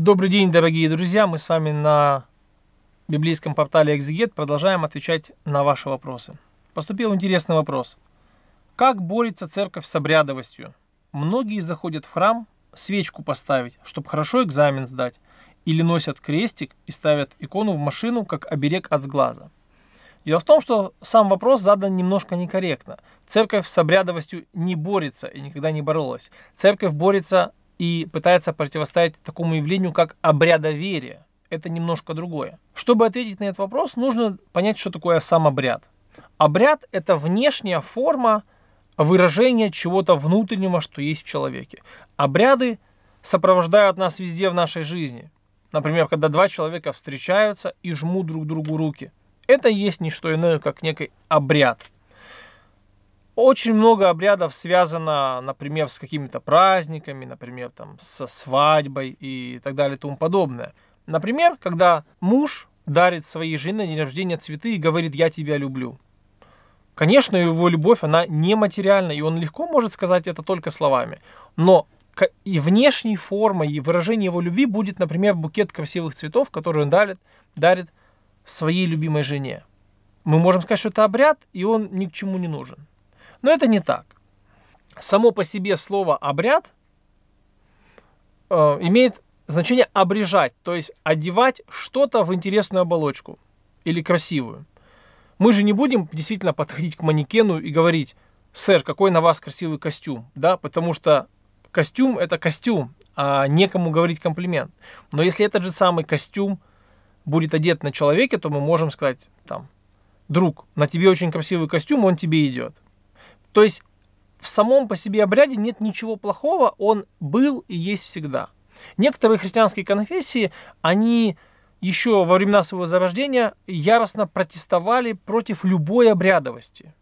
Добрый день, дорогие друзья! Мы с вами на библейском портале Экзегет продолжаем отвечать на ваши вопросы. Поступил интересный вопрос. Как борется церковь с обрядовостью? Многие заходят в храм свечку поставить, чтобы хорошо экзамен сдать, или носят крестик и ставят икону в машину, как оберег от сглаза. Дело в том, что сам вопрос задан немножко некорректно. Церковь с обрядовостью не борется и никогда не боролась. Церковь борется и пытается противостоять такому явлению, как обрядоверие. Это немножко другое. Чтобы ответить на этот вопрос, нужно понять, что такое сам обряд. Обряд – это внешняя форма выражения чего-то внутреннего, что есть в человеке. Обряды сопровождают нас везде в нашей жизни. Например, когда два человека встречаются и жмут друг другу руки. Это есть не что иное, как некий обряд – очень много обрядов связано, например, с какими-то праздниками, например, там, со свадьбой и так далее и тому подобное. Например, когда муж дарит своей жене на день рождения цветы и говорит «я тебя люблю». Конечно, его любовь, она нематериальна, и он легко может сказать это только словами. Но и внешней формой, и выражение его любви будет, например, букет красивых цветов, который он дарит, дарит своей любимой жене. Мы можем сказать, что это обряд, и он ни к чему не нужен. Но это не так. Само по себе слово «обряд» э, имеет значение «обрежать», то есть одевать что-то в интересную оболочку или красивую. Мы же не будем действительно подходить к манекену и говорить, сэр, какой на вас красивый костюм, да, потому что костюм это костюм, а некому говорить комплимент. Но если этот же самый костюм будет одет на человеке, то мы можем сказать там, друг, на тебе очень красивый костюм, он тебе идет. То есть в самом по себе обряде нет ничего плохого, он был и есть всегда. Некоторые христианские конфессии, они еще во времена своего зарождения яростно протестовали против любой обрядовости.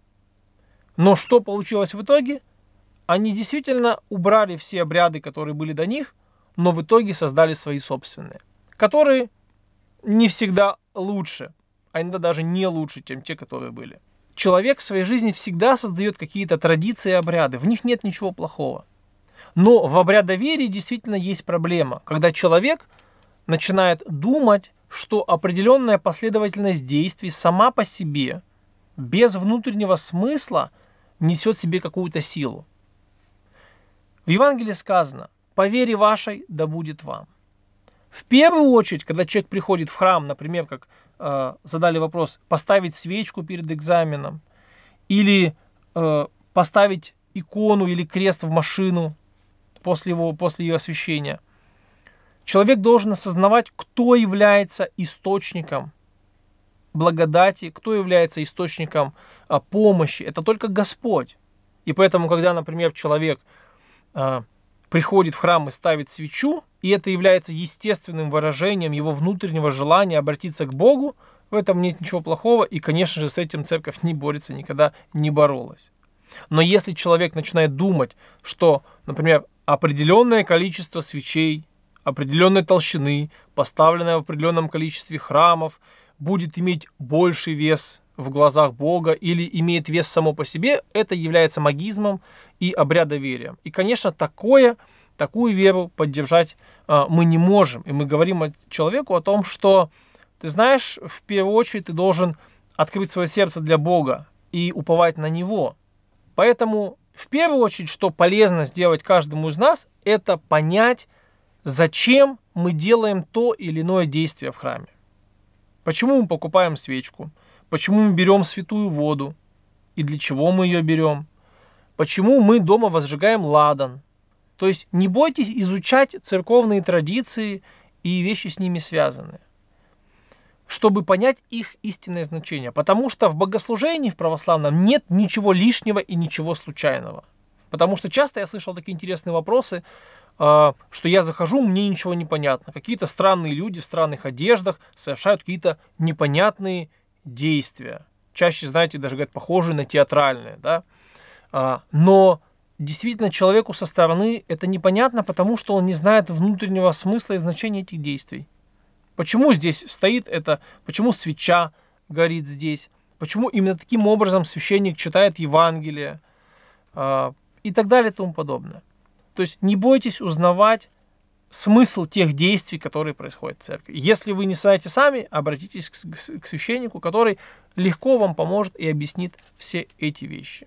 Но что получилось в итоге? Они действительно убрали все обряды, которые были до них, но в итоге создали свои собственные, которые не всегда лучше, а иногда даже не лучше, чем те, которые были человек в своей жизни всегда создает какие-то традиции и обряды. В них нет ничего плохого. Но в обрядоверии действительно есть проблема, когда человек начинает думать, что определенная последовательность действий сама по себе, без внутреннего смысла, несет себе какую-то силу. В Евангелии сказано, по вере вашей да будет вам. В первую очередь, когда человек приходит в храм, например, как Э, задали вопрос поставить свечку перед экзаменом или э, поставить икону или крест в машину после, его, после ее освещения. Человек должен осознавать, кто является источником благодати, кто является источником э, помощи. Это только Господь. И поэтому, когда, например, человек э, приходит в храм и ставит свечу, и это является естественным выражением его внутреннего желания обратиться к Богу, в этом нет ничего плохого, и, конечно же, с этим церковь не борется, никогда не боролась. Но если человек начинает думать, что, например, определенное количество свечей, определенной толщины, поставленное в определенном количестве храмов, будет иметь больший вес в глазах Бога или имеет вес само по себе, это является магизмом и обрядоверием. И, конечно, такое, такую веру поддержать а, мы не можем. И мы говорим человеку о том, что, ты знаешь, в первую очередь ты должен открыть свое сердце для Бога и уповать на Него. Поэтому в первую очередь, что полезно сделать каждому из нас, это понять, зачем мы делаем то или иное действие в храме. Почему мы покупаем свечку? Почему мы берем святую воду? И для чего мы ее берем? Почему мы дома возжигаем ладан? То есть не бойтесь изучать церковные традиции и вещи с ними связанные, чтобы понять их истинное значение. Потому что в богослужении в православном нет ничего лишнего и ничего случайного. Потому что часто я слышал такие интересные вопросы, а, что я захожу, мне ничего не понятно. Какие-то странные люди в странных одеждах совершают какие-то непонятные действия. Чаще, знаете, даже говорят, похожие на театральные. Да? А, но действительно человеку со стороны это непонятно, потому что он не знает внутреннего смысла и значения этих действий. Почему здесь стоит это, почему свеча горит здесь, почему именно таким образом священник читает Евангелие а, и так далее и тому подобное. То есть не бойтесь узнавать смысл тех действий, которые происходят в церкви. Если вы не знаете сами, обратитесь к священнику, который легко вам поможет и объяснит все эти вещи.